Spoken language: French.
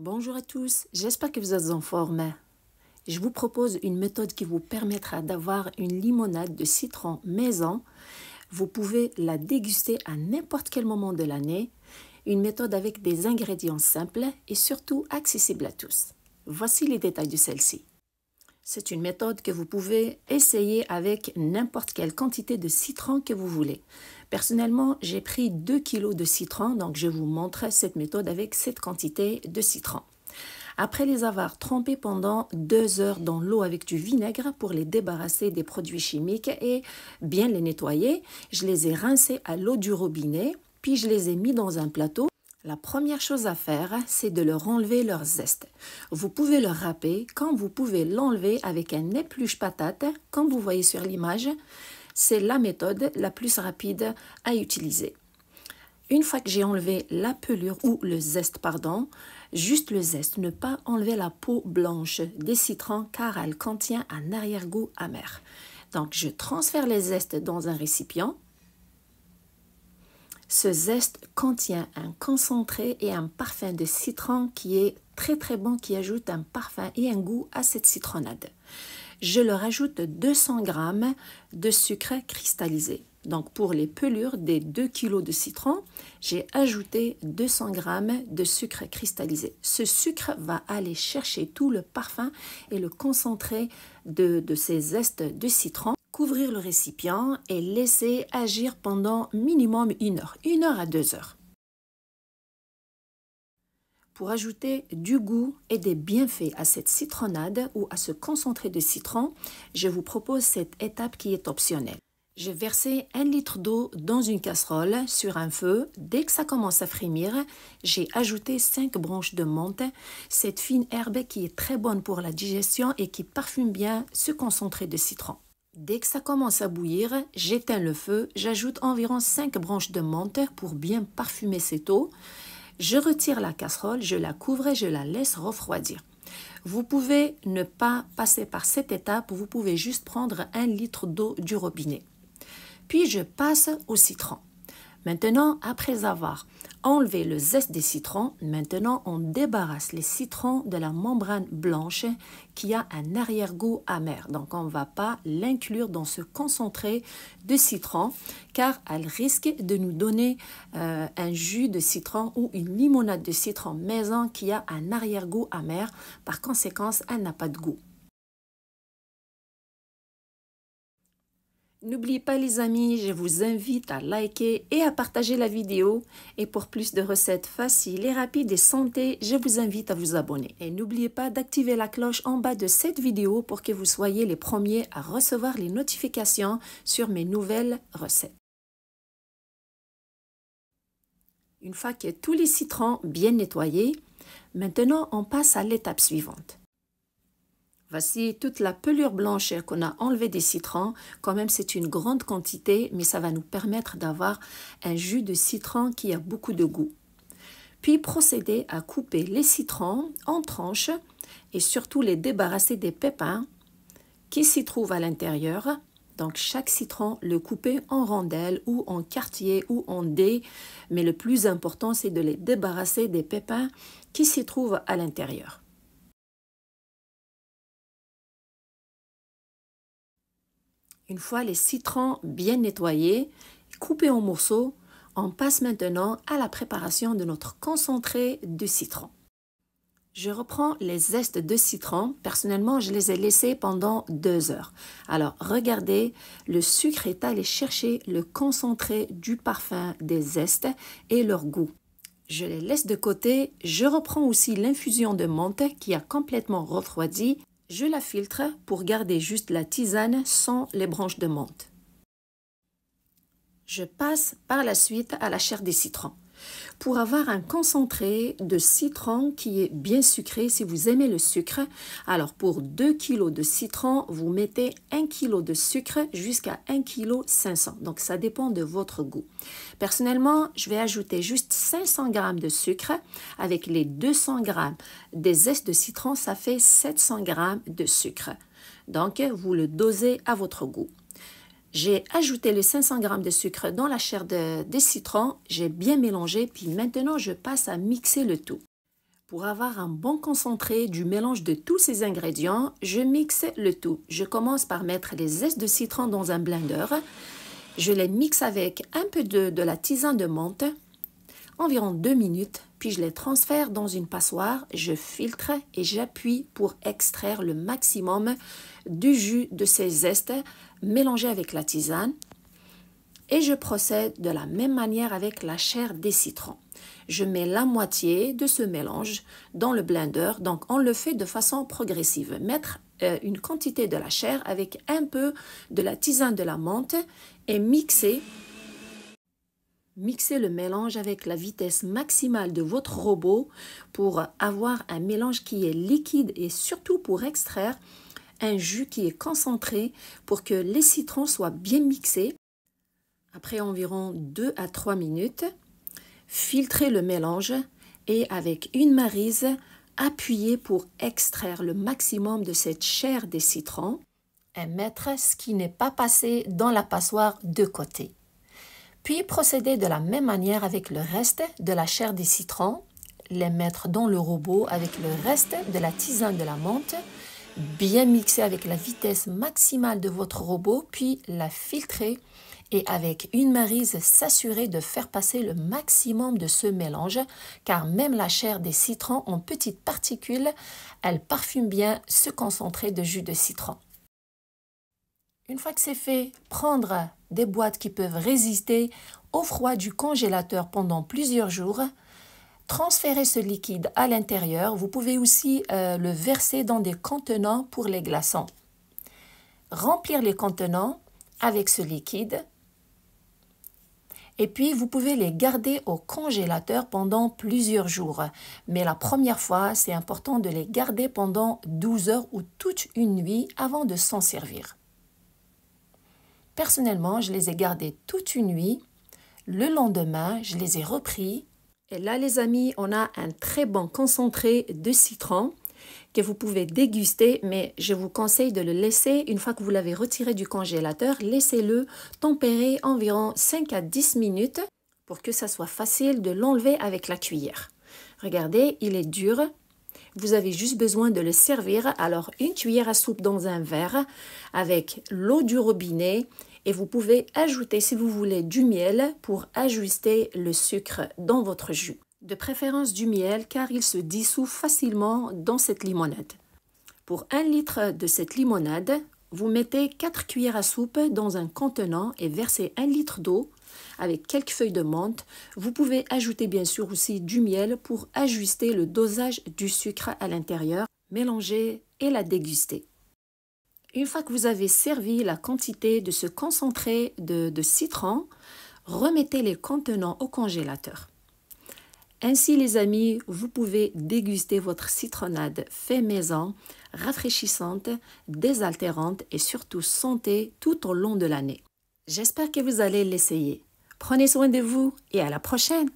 Bonjour à tous, j'espère que vous êtes en forme. Je vous propose une méthode qui vous permettra d'avoir une limonade de citron maison. Vous pouvez la déguster à n'importe quel moment de l'année. Une méthode avec des ingrédients simples et surtout accessible à tous. Voici les détails de celle-ci. C'est une méthode que vous pouvez essayer avec n'importe quelle quantité de citron que vous voulez. Personnellement, j'ai pris 2 kg de citron, donc je vous montrerai cette méthode avec cette quantité de citron. Après les avoir trempés pendant 2 heures dans l'eau avec du vinaigre pour les débarrasser des produits chimiques et bien les nettoyer, je les ai rincés à l'eau du robinet, puis je les ai mis dans un plateau la première chose à faire, c'est de leur enlever leur zeste. Vous pouvez le râper quand vous pouvez l'enlever avec un épluche patate, comme vous voyez sur l'image. C'est la méthode la plus rapide à utiliser. Une fois que j'ai enlevé la pelure ou le zeste, pardon, juste le zeste, ne pas enlever la peau blanche des citrons car elle contient un arrière-goût amer. Donc je transfère les zestes dans un récipient ce zeste contient un concentré et un parfum de citron qui est très très bon, qui ajoute un parfum et un goût à cette citronnade. Je leur ajoute 200 g de sucre cristallisé. Donc pour les pelures des 2 kg de citron, j'ai ajouté 200 g de sucre cristallisé. Ce sucre va aller chercher tout le parfum et le concentré de, de ces zestes de citron couvrir le récipient et laisser agir pendant minimum une heure, une heure à deux heures. Pour ajouter du goût et des bienfaits à cette citronnade ou à ce concentré de citron, je vous propose cette étape qui est optionnelle. J'ai versé un litre d'eau dans une casserole sur un feu. Dès que ça commence à frémir, j'ai ajouté cinq branches de menthe, cette fine herbe qui est très bonne pour la digestion et qui parfume bien ce concentré de citron. Dès que ça commence à bouillir, j'éteins le feu, j'ajoute environ 5 branches de menthe pour bien parfumer cette eau. Je retire la casserole, je la couvre et je la laisse refroidir. Vous pouvez ne pas passer par cette étape, vous pouvez juste prendre un litre d'eau du robinet. Puis je passe au citron. Maintenant, après avoir enlevé le zeste des citrons, maintenant on débarrasse les citrons de la membrane blanche qui a un arrière-goût amer. Donc on ne va pas l'inclure dans ce concentré de citron car elle risque de nous donner euh, un jus de citron ou une limonade de citron maison qui a un arrière-goût amer. Par conséquent, elle n'a pas de goût. N'oubliez pas les amis, je vous invite à liker et à partager la vidéo. Et pour plus de recettes faciles et rapides et santé, je vous invite à vous abonner. Et n'oubliez pas d'activer la cloche en bas de cette vidéo pour que vous soyez les premiers à recevoir les notifications sur mes nouvelles recettes. Une fois que tous les citrons bien nettoyés, maintenant on passe à l'étape suivante. Voici toute la pelure blanche qu'on a enlevée des citrons. Quand même, c'est une grande quantité, mais ça va nous permettre d'avoir un jus de citron qui a beaucoup de goût. Puis procéder à couper les citrons en tranches et surtout les débarrasser des pépins qui s'y trouvent à l'intérieur. Donc chaque citron, le couper en rondelles ou en quartiers ou en dés. Mais le plus important, c'est de les débarrasser des pépins qui s'y trouvent à l'intérieur. Une fois les citrons bien nettoyés, coupés en morceaux, on passe maintenant à la préparation de notre concentré de citron. Je reprends les zestes de citron. Personnellement, je les ai laissés pendant deux heures. Alors, regardez, le sucre est allé chercher le concentré du parfum des zestes et leur goût. Je les laisse de côté. Je reprends aussi l'infusion de menthe qui a complètement refroidi je la filtre pour garder juste la tisane sans les branches de menthe. Je passe par la suite à la chair des citrons pour avoir un concentré de citron qui est bien sucré. Si vous aimez le sucre, alors pour 2 kg de citron, vous mettez 1 kg de sucre jusqu'à 1 kg 500. Donc ça dépend de votre goût. Personnellement, je vais ajouter juste 500 g de sucre avec les 200 g des zestes de citron, ça fait 700 g de sucre. Donc vous le dosez à votre goût. J'ai ajouté les 500 g de sucre dans la chair de, citrons. citron, j'ai bien mélangé, puis maintenant je passe à mixer le tout. Pour avoir un bon concentré du mélange de tous ces ingrédients, je mixe le tout. Je commence par mettre les zestes de citron dans un blender. Je les mixe avec un peu de, de la tisane de menthe, environ deux minutes, puis je les transfère dans une passoire, je filtre et j'appuie pour extraire le maximum du jus de ces zestes mélangés avec la tisane. Et je procède de la même manière avec la chair des citrons. Je mets la moitié de ce mélange dans le blender, donc on le fait de façon progressive. Mettre euh, une quantité de la chair avec un peu de la tisane de la menthe et mixer Mixez le mélange avec la vitesse maximale de votre robot pour avoir un mélange qui est liquide et surtout pour extraire un jus qui est concentré pour que les citrons soient bien mixés. Après environ 2 à 3 minutes, filtrez le mélange et avec une marise, appuyez pour extraire le maximum de cette chair des citrons et mettre ce qui n'est pas passé dans la passoire de côté. Puis procédez de la même manière avec le reste de la chair des citrons, les mettre dans le robot avec le reste de la tisane de la menthe, bien mixer avec la vitesse maximale de votre robot, puis la filtrer et avec une marise s'assurer de faire passer le maximum de ce mélange car même la chair des citrons en petites particules, elle parfume bien ce concentré de jus de citron. Une fois que c'est fait, prendre des boîtes qui peuvent résister au froid du congélateur pendant plusieurs jours. Transférer ce liquide à l'intérieur. Vous pouvez aussi euh, le verser dans des contenants pour les glaçons. Remplir les contenants avec ce liquide. Et puis, vous pouvez les garder au congélateur pendant plusieurs jours. Mais la première fois, c'est important de les garder pendant 12 heures ou toute une nuit avant de s'en servir. Personnellement, je les ai gardés toute une nuit. Le lendemain, je les ai repris. Et là, les amis, on a un très bon concentré de citron que vous pouvez déguster, mais je vous conseille de le laisser une fois que vous l'avez retiré du congélateur. Laissez-le tempérer environ 5 à 10 minutes pour que ça soit facile de l'enlever avec la cuillère. Regardez, il est dur, vous avez juste besoin de le servir. Alors, une cuillère à soupe dans un verre avec l'eau du robinet et vous pouvez ajouter, si vous voulez, du miel pour ajuster le sucre dans votre jus. De préférence du miel car il se dissout facilement dans cette limonade. Pour un litre de cette limonade, vous mettez 4 cuillères à soupe dans un contenant et versez un litre d'eau avec quelques feuilles de menthe. Vous pouvez ajouter bien sûr aussi du miel pour ajuster le dosage du sucre à l'intérieur, mélanger et la déguster. Une fois que vous avez servi la quantité de ce concentré de, de citron, remettez les contenants au congélateur. Ainsi les amis, vous pouvez déguster votre citronnade fait maison, rafraîchissante, désaltérante et surtout santé tout au long de l'année. J'espère que vous allez l'essayer. Prenez soin de vous et à la prochaine.